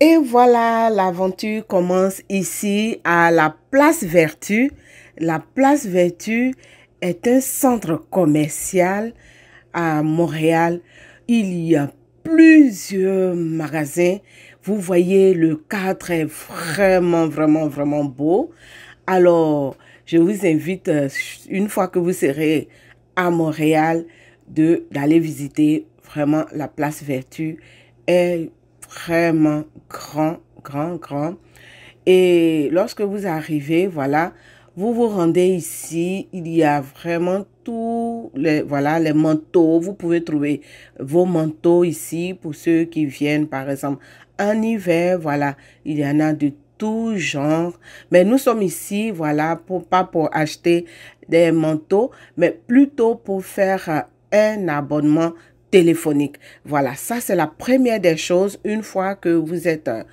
Et voilà, l'aventure commence ici à la place Vertu. La place Vertu est un centre commercial à Montréal. Il y a plusieurs magasins. Vous voyez, le cadre est vraiment, vraiment, vraiment beau. Alors, je vous invite, euh, une fois que vous serez à Montréal, d'aller visiter vraiment la place Vertu. Et vraiment grand, grand, grand. Et lorsque vous arrivez, voilà, vous vous rendez ici, il y a vraiment tous les, voilà, les manteaux. Vous pouvez trouver vos manteaux ici pour ceux qui viennent, par exemple, en hiver. Voilà, il y en a de tout genre. Mais nous sommes ici, voilà, pour, pas pour acheter des manteaux, mais plutôt pour faire un abonnement téléphonique. Voilà, ça c'est la première des choses une fois que vous êtes euh,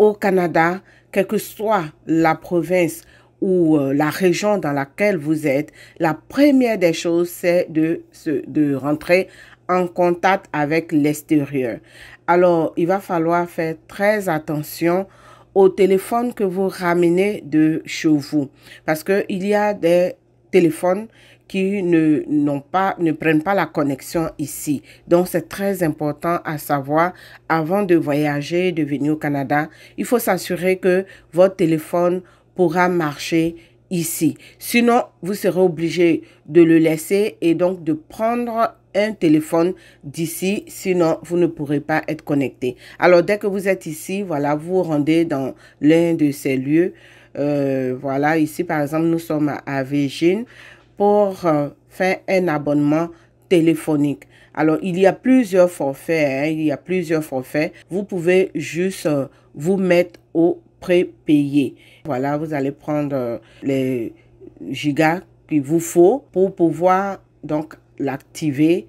au Canada, quelle que soit la province ou euh, la région dans laquelle vous êtes, la première des choses c'est de, de rentrer en contact avec l'extérieur. Alors, il va falloir faire très attention au téléphone que vous ramenez de chez vous parce qu'il y a des téléphones qui ne, n'ont pas, ne prennent pas la connexion ici. Donc, c'est très important à savoir, avant de voyager, de venir au Canada, il faut s'assurer que votre téléphone pourra marcher ici. Sinon, vous serez obligé de le laisser et donc de prendre un téléphone d'ici, sinon vous ne pourrez pas être connecté. Alors dès que vous êtes ici, voilà, vous vous rendez dans l'un de ces lieux. Euh, voilà, ici par exemple, nous sommes à, à Virgin pour euh, faire un abonnement téléphonique. Alors, il y a plusieurs forfaits, hein, il y a plusieurs forfaits. Vous pouvez juste euh, vous mettre au prépayé. Voilà, vous allez prendre euh, les gigas qu'il vous faut pour pouvoir donc l'activer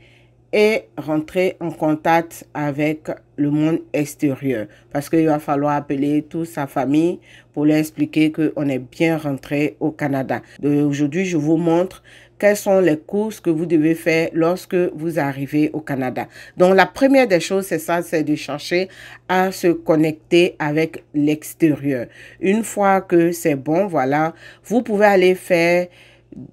et rentrer en contact avec le monde extérieur. Parce qu'il va falloir appeler toute sa famille pour leur expliquer qu'on est bien rentré au Canada. Aujourd'hui, je vous montre quelles sont les courses que vous devez faire lorsque vous arrivez au Canada. Donc, la première des choses, c'est ça, c'est de chercher à se connecter avec l'extérieur. Une fois que c'est bon, voilà, vous pouvez aller faire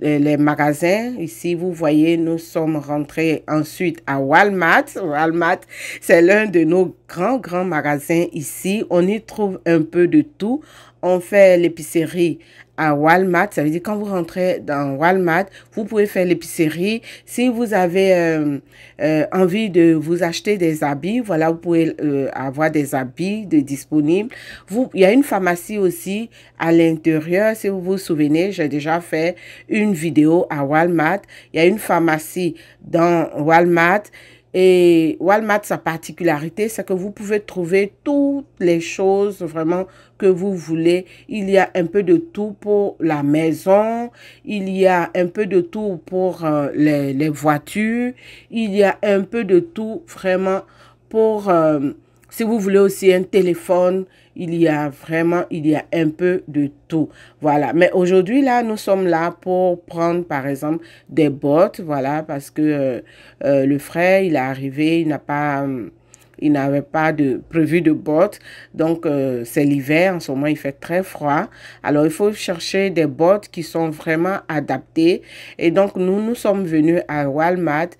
les magasins. Ici, vous voyez, nous sommes rentrés ensuite à Walmart. Walmart, c'est l'un de nos grand, grand magasin ici. On y trouve un peu de tout. On fait l'épicerie à Walmart. Ça veut dire quand vous rentrez dans Walmart, vous pouvez faire l'épicerie. Si vous avez euh, euh, envie de vous acheter des habits, voilà, vous pouvez euh, avoir des habits de disponibles. Vous, il y a une pharmacie aussi à l'intérieur. Si vous vous souvenez, j'ai déjà fait une vidéo à Walmart. Il y a une pharmacie dans Walmart. Et Walmart, sa particularité, c'est que vous pouvez trouver toutes les choses vraiment que vous voulez. Il y a un peu de tout pour la maison, il y a un peu de tout pour euh, les, voitures, il y a un peu de tout vraiment pour, euh, si vous voulez aussi un téléphone, il y a vraiment, il y a un peu de tout. Voilà. Mais aujourd'hui, là, nous sommes là pour prendre, par exemple, des bottes, voilà, parce que euh, euh, le frère, il est arrivé, il n'a pas... il n'avait pas de prévu de bottes, donc euh, c'est l'hiver, en ce moment il fait très froid. Alors il faut chercher des bottes qui sont vraiment adaptées. Et donc nous, nous sommes venus à Walmart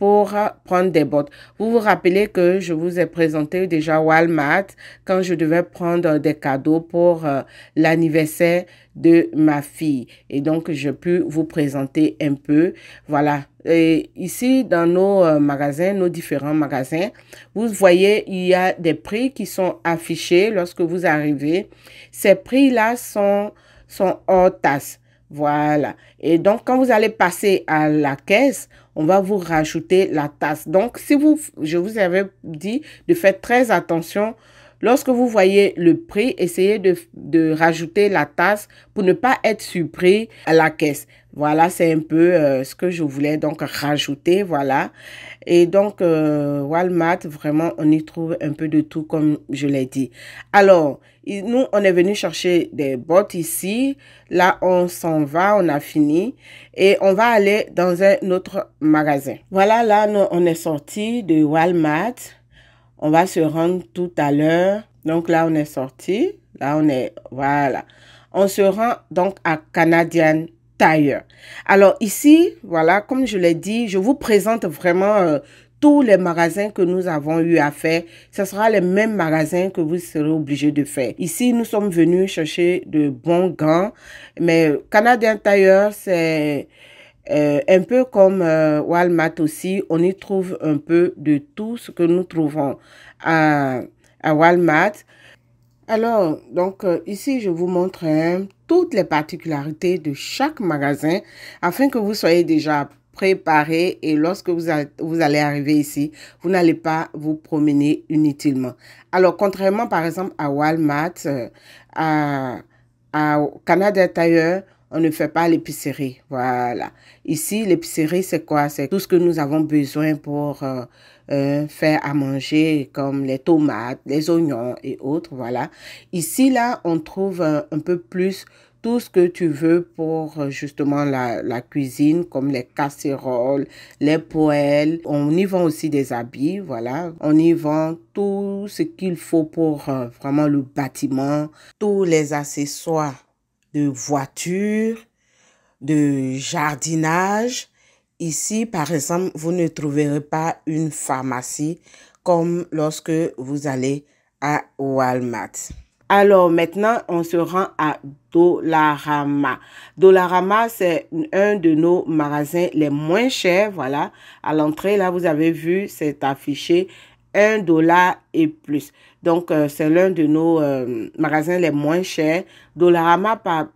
pour prendre des bottes. Vous vous rappelez que je vous ai présenté déjà Walmart quand je devais prendre des cadeaux pour euh, l'anniversaire de ma fille. Et donc, je peux vous présenter un peu. Voilà. Et ici, dans nos euh, magasins, nos différents magasins, vous voyez, il y a des prix qui sont affichés lorsque vous arrivez. Ces prix-là sont, sont hors tasse. Voilà. Et donc, quand vous allez passer à la caisse, on va vous rajouter la tasse. Donc, si vous, je vous avais dit de faire très attention Lorsque vous voyez le prix, essayez de, rajouter la tasse pour ne pas être surpris à la caisse. Voilà, c'est un peu euh, ce que je voulais donc rajouter, voilà. Et donc, euh, Walmart, vraiment, on y trouve un peu de tout, comme je l'ai dit. Alors, nous, on est venu chercher des bottes ici. Là, on s'en va, on a fini. Et on va aller dans un autre magasin. Voilà, là, nous, on est sorti de Walmart. On va se rendre tout à l'heure. Donc là, on est sorti. Là, on est... Voilà. On se rend donc à Canadian Tire. Alors ici, voilà, comme je l'ai dit, je vous présente vraiment... Euh, tous les magasins que nous avons eu à faire, ce sera les mêmes magasins que vous serez obligés de faire. Ici, nous sommes venus chercher de bons gants, mais Canadien Tailleur, c'est euh, un peu comme euh, Walmart aussi. On y trouve un peu de tout ce que nous trouvons à, Walmart. Alors, donc euh, ici, je vous montre hein, toutes les particularités de chaque magasin afin que vous soyez déjà préparer et lorsque vous, vous allez arriver ici, vous n'allez pas vous promener inutilement. Alors, contrairement par exemple à Walmart, euh, à, Canada Tire, on ne fait pas l'épicerie. Voilà. Ici, l'épicerie, c'est quoi? C'est tout ce que nous avons besoin pour euh, euh, faire à manger, comme les tomates, les oignons et autres. Voilà. Ici, là, on trouve un peu plus tout ce que tu veux pour euh, justement la, cuisine, comme les casseroles, les poêles. On y vend aussi des habits, voilà. On y vend tout ce qu'il faut pour euh, vraiment le bâtiment, tous les accessoires de voiture, de jardinage. Ici, par exemple, vous ne trouverez pas une pharmacie comme lorsque vous allez à Walmart. Alors maintenant, on se rend à Dollarama. Dollarama, c'est un de nos magasins les moins chers. Voilà, à l'entrée, là, vous avez vu, c'est affiché un dollar et plus. Donc, euh, c'est l'un de nos euh, magasins les moins chers. Dollarama, par,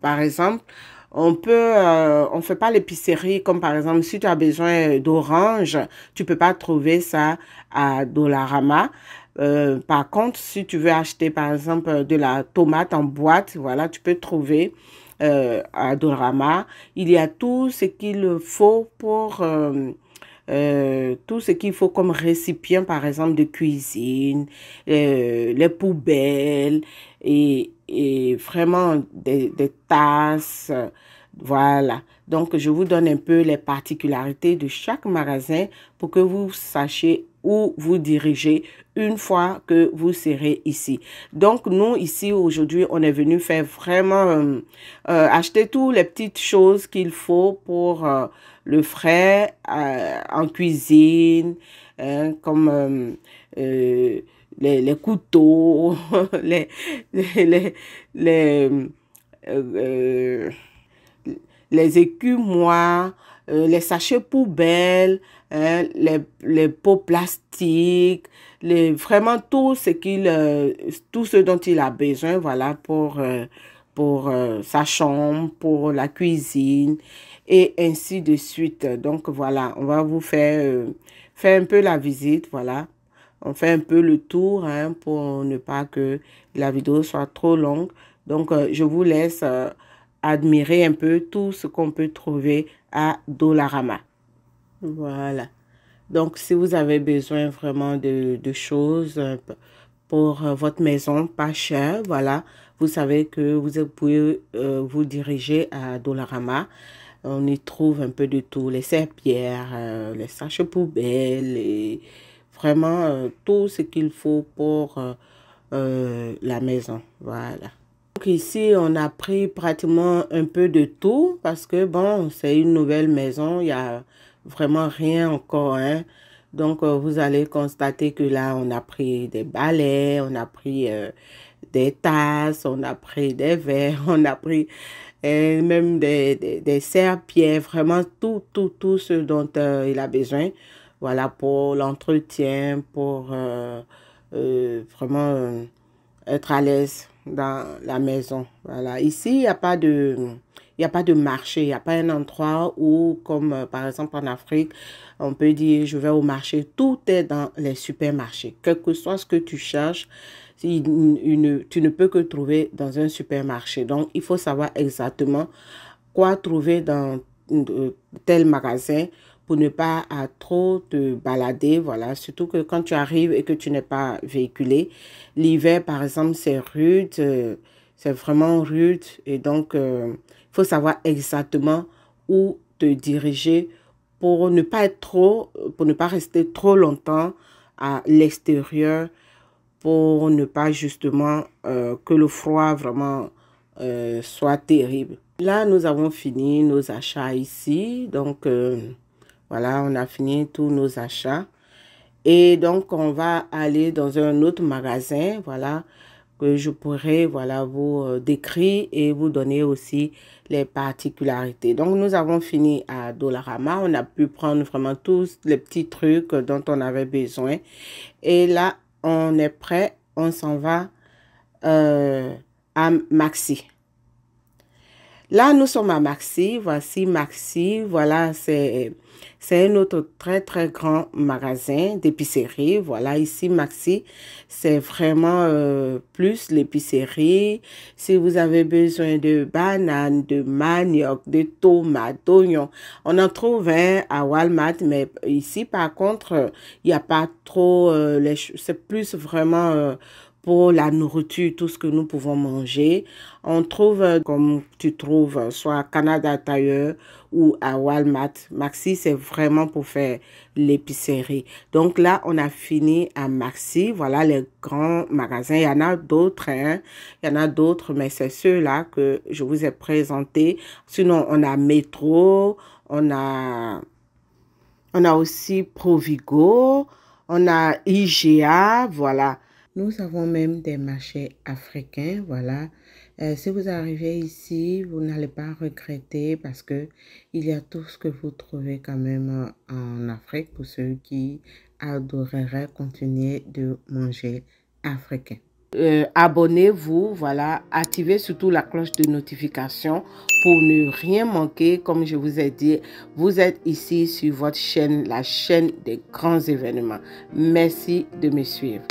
par, exemple, on peut euh, on fait pas l'épicerie comme par exemple si tu as besoin d'orange tu peux pas trouver ça à Dollarama euh, par contre, si tu veux acheter par exemple de la tomate en boîte, voilà, tu peux trouver euh, à Dorama. Il y a tout ce qu'il faut pour euh, tout ce qu'il faut comme récipient, par exemple, de cuisine, les poubelles et, vraiment des, des tasses. Voilà. Donc, je vous donne un peu les particularités de chaque magasin pour que vous sachiez où vous dirigez une fois que vous serez ici. Donc, nous, ici, aujourd'hui, on est venu faire vraiment euh, euh, acheter toutes les petites choses qu'il faut pour euh, le frais en cuisine, hein, comme les, les, couteaux, les... les, les, les écumoires, euh, les sachets poubelles, hein, les, les, pots plastiques, les, vraiment tout ce, qu'il, euh, tout ce dont il a besoin voilà, pour, euh, pour sa chambre, pour la cuisine et ainsi de suite. Donc voilà, on va vous faire, faire un peu la visite, voilà. On fait un peu le tour hein, pour ne pas que la vidéo soit trop longue. Donc je vous laisse admirer un peu tout ce qu'on peut trouver à Dollarama. Voilà. Donc, si vous avez besoin vraiment de, choses euh, pour euh, votre maison, pas cher, voilà, vous savez que vous pouvez euh, vous diriger à Dollarama. On y trouve un peu de tout, les serpillères, les saches poubelles, et vraiment tout ce qu'il faut pour la maison. Voilà. Donc ici, on a pris pratiquement un peu de tout parce que bon, c'est une nouvelle maison, il n'y a vraiment rien encore. Hein. Donc euh, vous allez constater que là, on a pris des balais, on a pris euh, des tasses, on a pris des verres, on a pris même des, des, vraiment tout, tout, tout ce dont euh, il a besoin. Voilà, pour l'entretien, pour vraiment être à l'aise dans la maison. Voilà. Ici, il n'y a pas de... a pas de marché, il n'y a pas un endroit où, comme euh, par exemple en Afrique, on peut dire je vais au marché. Tout est dans les supermarchés. Quel que soit ce que tu cherches, tu ne peux que trouver dans un supermarché. Donc, il faut savoir exactement quoi trouver dans euh, tel magasin pour ne pas euh, trop te balader, voilà. Surtout que quand tu arrives et que tu n'es pas véhiculé, l'hiver, par exemple, c'est rude, euh, c'est vraiment rude. Et donc, il euh, faut savoir exactement où te diriger pour ne pas être trop, pour ne pas rester trop longtemps à l'extérieur, pour ne pas justement que le froid vraiment soit terrible. Là, nous avons fini nos achats ici, donc... Voilà, on a fini tous nos achats. Et donc, on va aller dans un autre magasin, voilà, que je pourrais, voilà, vous euh, décrire et vous donner aussi les particularités. Donc, nous avons fini à Dollarama. On a pu prendre vraiment tous les petits trucs dont on avait besoin. Et là, on est prêt. On s'en va euh, à Maxi. Là, nous sommes à Maxi. Voici Maxi. Voilà, c'est un autre très, très grand magasin d'épicerie. Voilà, ici, Maxi, c'est vraiment euh, plus l'épicerie. Si vous avez besoin de bananes, de manioc, de tomates, d'oignons, on en trouve un hein, à Walmart. Mais ici, par contre, il n'y a pas trop... Euh, c'est plus vraiment... Euh, pour la nourriture, tout ce que nous pouvons manger. On trouve, euh, comme tu trouves, euh, soit Canada Tire ou à Walmart. Maxi, c'est vraiment pour faire l'épicerie. Donc là, on a fini à Maxi. Voilà les grands magasins. Il y en a d'autres, hein. Il y en a d'autres, mais c'est ceux-là que je vous ai présentés. Sinon, on a Metro on a, on a aussi Provigo, on a IGA, voilà. Nous avons même des marchés africains, voilà. Euh, si vous arrivez ici, vous n'allez pas regretter parce que il y a tout ce que vous trouvez quand même euh, en Afrique pour ceux qui adoreraient continuer de manger africain. Euh, abonnez-vous, voilà, activez surtout la cloche de notification pour ne rien manquer. Comme je vous ai dit, vous êtes ici sur votre chaîne, la chaîne des grands événements. Merci de me suivre.